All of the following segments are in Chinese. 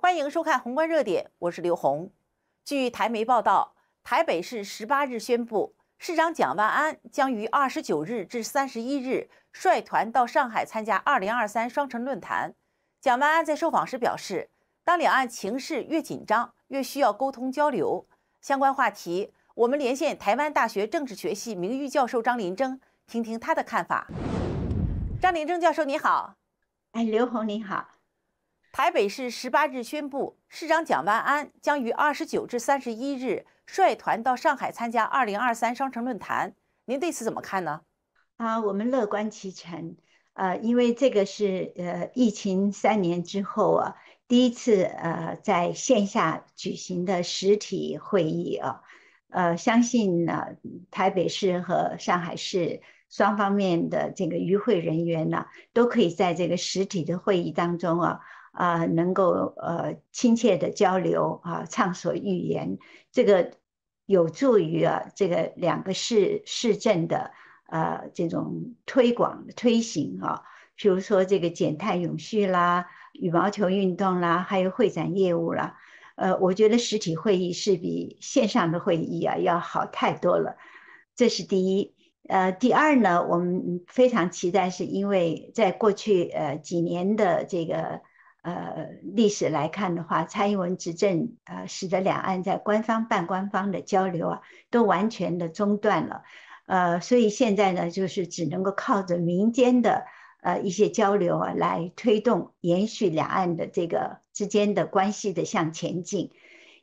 欢迎收看《宏观热点》，我是刘红。据台媒报道，台北市十八日宣布，市长蒋万安将于二十九日至三十一日率团到上海参加二零二三双城论坛。蒋万安在受访时表示，当两岸情势越紧张，越需要沟通交流。相关话题，我们连线台湾大学政治学系名誉教授张林征，听听他的看法。张林征教授你好，哎，刘红，你好。台北市十八日宣布，市长蒋万安将于二十九至三十一日率团到上海参加二零二三双城论坛。您对此怎么看呢？啊，我们乐观其成呃，因为这个是呃疫情三年之后啊第一次呃在线下举行的实体会议啊。呃，相信呢台北市和上海市双方面的这个与会人员呢，都可以在这个实体的会议当中啊。啊，能够呃亲切的交流啊，畅所欲言，这个有助于啊，这个两个市市政的呃这种推广推行啊，比如说这个减碳永续啦，羽毛球运动啦，还有会展业务啦，呃，我觉得实体会议是比线上的会议啊要好太多了，这是第一。呃，第二呢，我们非常期待，是因为在过去呃几年的这个。呃，历史来看的话，蔡英文执政呃，使得两岸在官方、半官方的交流啊，都完全的中断了。呃，所以现在呢，就是只能够靠着民间的呃一些交流啊，来推动延续两岸的这个之间的关系的向前进。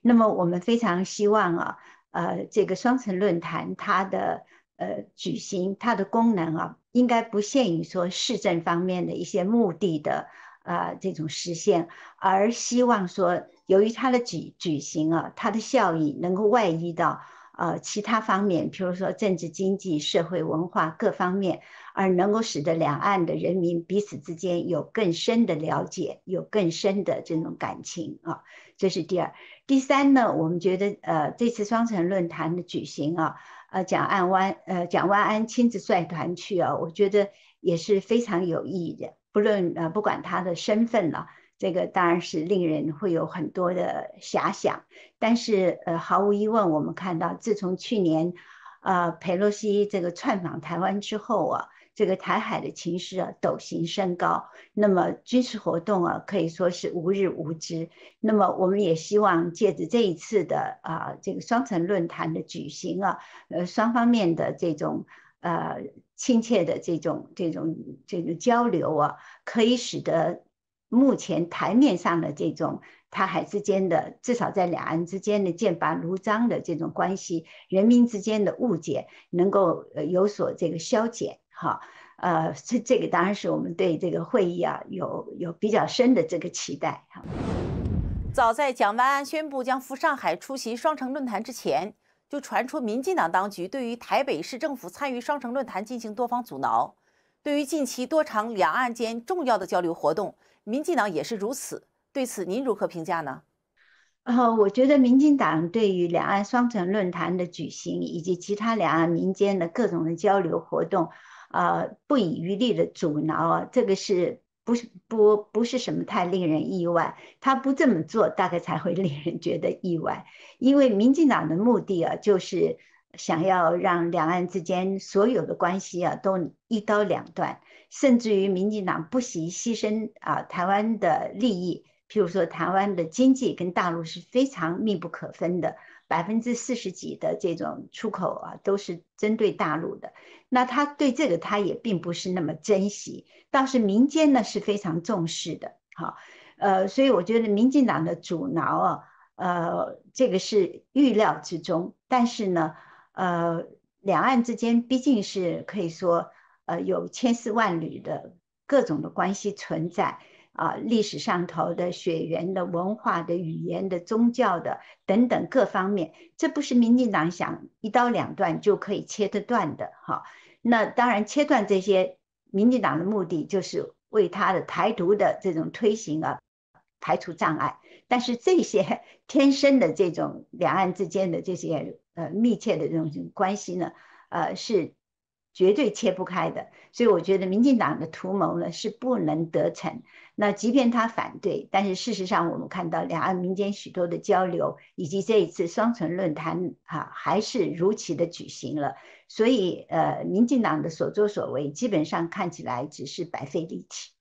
那么，我们非常希望啊，呃，这个双城论坛它的呃举行，它的功能啊，应该不限于说市政方面的一些目的的。啊，这种实现，而希望说，由于它的举举行啊，它的效益能够外溢到呃其他方面，譬如说政治、经济、社会、文化各方面，而能够使得两岸的人民彼此之间有更深的了解，有更深的这种感情啊，这是第二。第三呢，我们觉得呃这次双城论坛的举行啊，呃蒋万安呃蒋万安亲自率团去啊，我觉得也是非常有意义的。不论呃不管他的身份了，这个当然是令人会有很多的遐想。但是呃，毫无疑问，我们看到自从去年，呃佩洛西这个窜访台湾之后啊，这个台海的情势啊陡行升高，那么军事活动啊可以说是无日无之。那么我们也希望借着这一次的啊这个双城论坛的举行啊，呃，双方面的这种。呃，亲切的这种、这种、这个交流啊，可以使得目前台面上的这种台海之间的，至少在两岸之间的剑拔弩张的这种关系，人民之间的误解能够有所这个消减。哈，呃，这这个当然是我们对这个会议啊，有有比较深的这个期待。哈，早在蒋万安宣布将赴上海出席双城论坛之前。就传出民进党当局对于台北市政府参与双城论坛进行多方阻挠，对于近期多场两岸间重要的交流活动，民进党也是如此。对此您如何评价呢？呃，我觉得民进党对于两岸双城论坛的举行以及其他两岸民间的各种的交流活动，呃，不遗余力的阻挠，这个是。不是不不是什么太令人意外，他不这么做大概才会 令人觉得意外，因为民进党的目的啊，就是想要让两岸之间所有的关系啊都一刀两断，甚至于民进党不惜牺牲啊台湾的利益，譬如说台湾的经济跟大陆是非常密不可分的。百分之四十几的这种出口啊，都是针对大陆的。那他对这个，他也并不是那么珍惜。倒是民间呢，是非常重视的。好，呃，所以我觉得民进党的阻挠啊，呃，这个是预料之中。但是呢，呃，两岸之间毕竟是可以说，呃，有千丝万缕的各种的关系存在。啊，历史上头的血缘的、文化的、语言的、宗教的等等各方面，这不是民进党想一刀两断就可以切得断的哈。那当然，切断这些民进党的目的就是为他的台独的这种推行啊排除障碍。但是这些 天生的这种两岸之间的这些呃密切的这种关系呢，呃是。绝对切不开的，所以我觉得民进党的图谋呢是不能得逞。那即便他反对，但是事实上我们看到两岸民间许多的交流，以及这一次双城论坛啊，还是如期的举行了。所以呃，民进党的所作所为，基本上看起来只是白费力气。